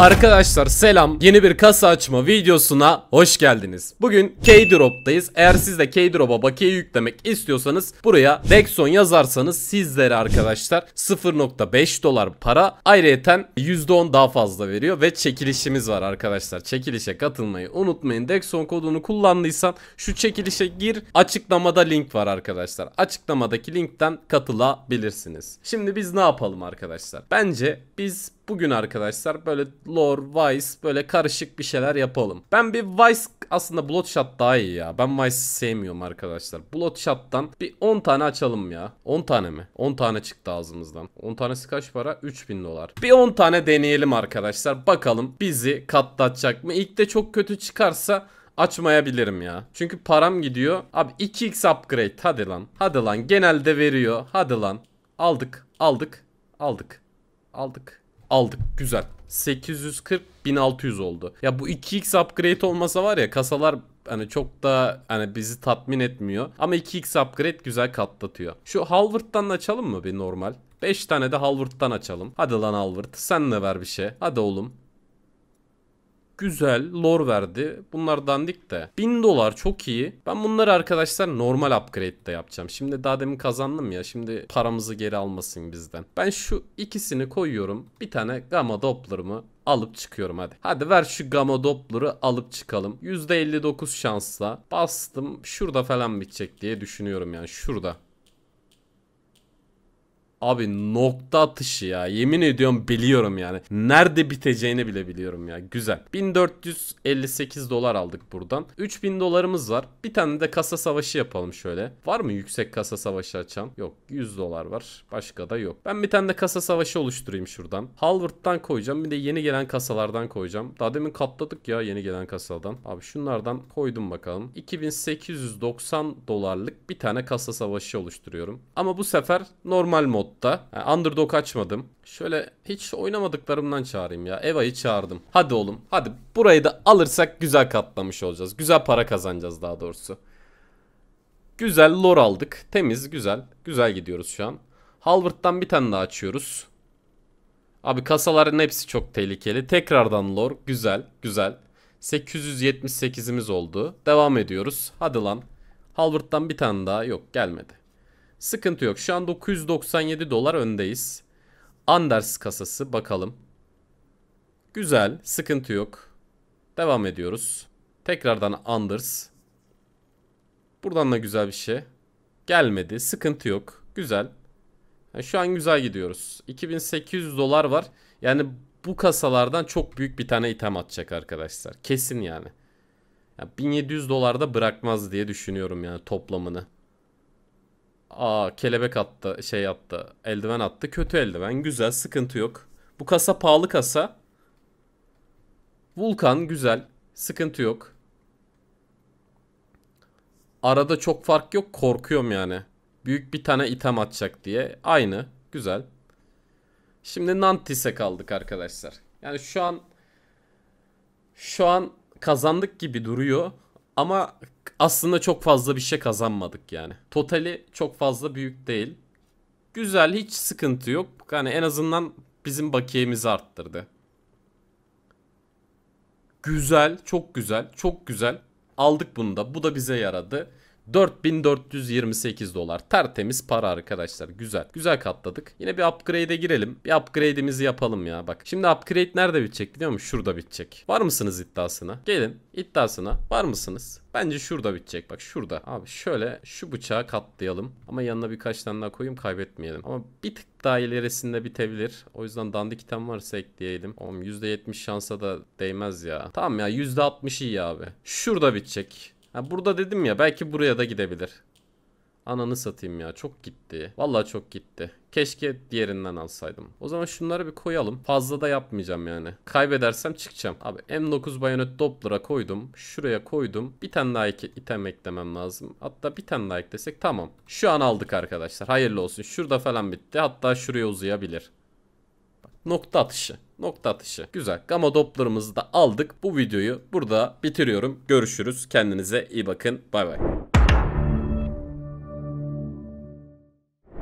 Arkadaşlar selam yeni bir kasa açma videosuna hoş geldiniz. Bugün K-Drop'tayız. Eğer siz de K-Drop'a bakiye yüklemek istiyorsanız buraya Dexon yazarsanız sizlere arkadaşlar 0.5 dolar para ayrıyeten %10 daha fazla veriyor ve çekilişimiz var arkadaşlar. Çekilişe katılmayı unutmayın. Dexon kodunu kullandıysan şu çekilişe gir. Açıklamada link var arkadaşlar. Açıklamadaki linkten katılabilirsiniz. Şimdi biz ne yapalım arkadaşlar? Bence biz bugün arkadaşlar böyle lore, vice böyle karışık bir şeyler yapalım. Ben bir vice aslında bloodshot daha iyi ya. Ben vice sevmiyorum arkadaşlar. Bloodshot'tan bir 10 tane açalım ya. 10 tane mi? 10 tane çıktı ağzımızdan. 10 tanesi kaç para? 3000 dolar. Bir 10 tane deneyelim arkadaşlar. Bakalım bizi katlatacak mı? İlk de çok kötü çıkarsa açmayabilirim ya. Çünkü param gidiyor. Abi 2x upgrade hadi lan. Hadi lan genelde veriyor. Hadi lan. Aldık. Aldık. Aldık. Aldık. Aldık güzel. 840 1600 oldu. Ya bu 2x upgrade olmasa var ya kasalar hani çok da hani bizi tatmin etmiyor. Ama 2x upgrade güzel katlatıyor. Şu Halvard'dan açalım mı bir normal? 5 tane de Halvard'dan açalım. Hadi lan Halvard sen ne ver bir şey. Hadi oğlum güzel lore verdi. Bunlar dandik de. 1000 dolar çok iyi. Ben bunları arkadaşlar normal upgrade de yapacağım. Şimdi daha demin kazandım ya. Şimdi paramızı geri almasın bizden. Ben şu ikisini koyuyorum. Bir tane Gamma Doppler'ımı alıp çıkıyorum hadi. Hadi ver şu Gamma dopları alıp çıkalım. %59 şansla bastım. Şurada falan bitecek diye düşünüyorum yani şurada. Abi nokta atışı ya. Yemin ediyorum biliyorum yani. Nerede biteceğini bile biliyorum ya. Güzel. 1458 dolar aldık buradan. 3000 dolarımız var. Bir tane de kasa savaşı yapalım şöyle. Var mı yüksek kasa savaşı açan? Yok. 100 dolar var. Başka da yok. Ben bir tane de kasa savaşı oluşturayım şuradan. Halvard'dan koyacağım. Bir de yeni gelen kasalardan koyacağım. Daha demin katladık ya yeni gelen kasadan. Abi şunlardan koydum bakalım. 2890 dolarlık bir tane kasa savaşı oluşturuyorum. Ama bu sefer normal mod modda. Yani underdog açmadım. Şöyle hiç oynamadıklarımdan çağırayım ya. Eva'yı çağırdım. Hadi oğlum. Hadi burayı da alırsak güzel katlamış olacağız. Güzel para kazanacağız daha doğrusu. Güzel lor aldık. Temiz güzel. Güzel gidiyoruz şu an. Halbert'tan bir tane daha açıyoruz. Abi kasaların hepsi çok tehlikeli. Tekrardan lor. Güzel. Güzel. 878'imiz oldu. Devam ediyoruz. Hadi lan. Halbert'tan bir tane daha. Yok gelmedi. Sıkıntı yok. Şu an 997 dolar öndeyiz. Anders kasası bakalım. Güzel. Sıkıntı yok. Devam ediyoruz. Tekrardan Anders. Buradan da güzel bir şey. Gelmedi. Sıkıntı yok. Güzel. Yani şu an güzel gidiyoruz. 2800 dolar var. Yani bu kasalardan çok büyük bir tane item atacak arkadaşlar. Kesin yani. yani 1700 dolarda bırakmaz diye düşünüyorum yani toplamını. Aa kelebek attı şey attı. Eldiven attı. Kötü eldiven. Güzel sıkıntı yok. Bu kasa pahalı kasa. Vulkan güzel. Sıkıntı yok. Arada çok fark yok. Korkuyorum yani. Büyük bir tane item atacak diye. Aynı. Güzel. Şimdi Nantis'e kaldık arkadaşlar. Yani şu an şu an kazandık gibi duruyor. Ama aslında çok fazla bir şey kazanmadık yani. Totali çok fazla büyük değil. Güzel hiç sıkıntı yok. Yani en azından bizim bakiyemizi arttırdı. Güzel, çok güzel, çok güzel. Aldık bunu da. Bu da bize yaradı. 4428 dolar. Tertemiz para arkadaşlar. Güzel. Güzel katladık. Yine bir upgrade'e girelim. Bir upgrade'imizi yapalım ya. Bak şimdi upgrade nerede bitecek biliyor musun? Şurada bitecek. Var mısınız iddiasına? Gelin iddiasına. Var mısınız? Bence şurada bitecek. Bak şurada. Abi şöyle şu bıçağı katlayalım. Ama yanına birkaç tane daha koyayım kaybetmeyelim. Ama bir tık daha ilerisinde bitebilir. O yüzden dandik item varsa ekleyelim. Oğlum %70 şansa da değmez ya. Tamam ya %60 iyi abi. Şurada bitecek. Ha burada dedim ya belki buraya da gidebilir. Ananı satayım ya çok gitti. Vallahi çok gitti. Keşke diğerinden alsaydım. O zaman şunları bir koyalım. Fazla da yapmayacağım yani. Kaybedersem çıkacağım. Abi M9 bayonet Doppler'a koydum. Şuraya koydum. Bir tane daha item eklemem lazım. Hatta bir tane daha eklesek tamam. Şu an aldık arkadaşlar. Hayırlı olsun. Şurada falan bitti. Hatta şuraya uzayabilir. nokta atışı. Nokta atışı. Güzel. Gama dopplerımızı da aldık. Bu videoyu burada bitiriyorum. Görüşürüz. Kendinize iyi bakın. Bay bay.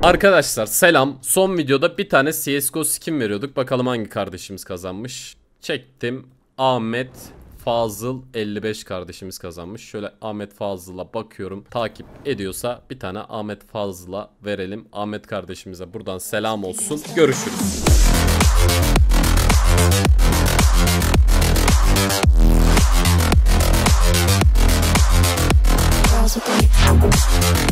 Arkadaşlar selam. Son videoda bir tane CSGO skin veriyorduk. Bakalım hangi kardeşimiz kazanmış. Çektim. Ahmet Fazıl 55 kardeşimiz kazanmış. Şöyle Ahmet Fazıl'a bakıyorum. Takip ediyorsa bir tane Ahmet Fazıl'a verelim. Ahmet kardeşimize buradan selam olsun. Görüşürüz. Thank you.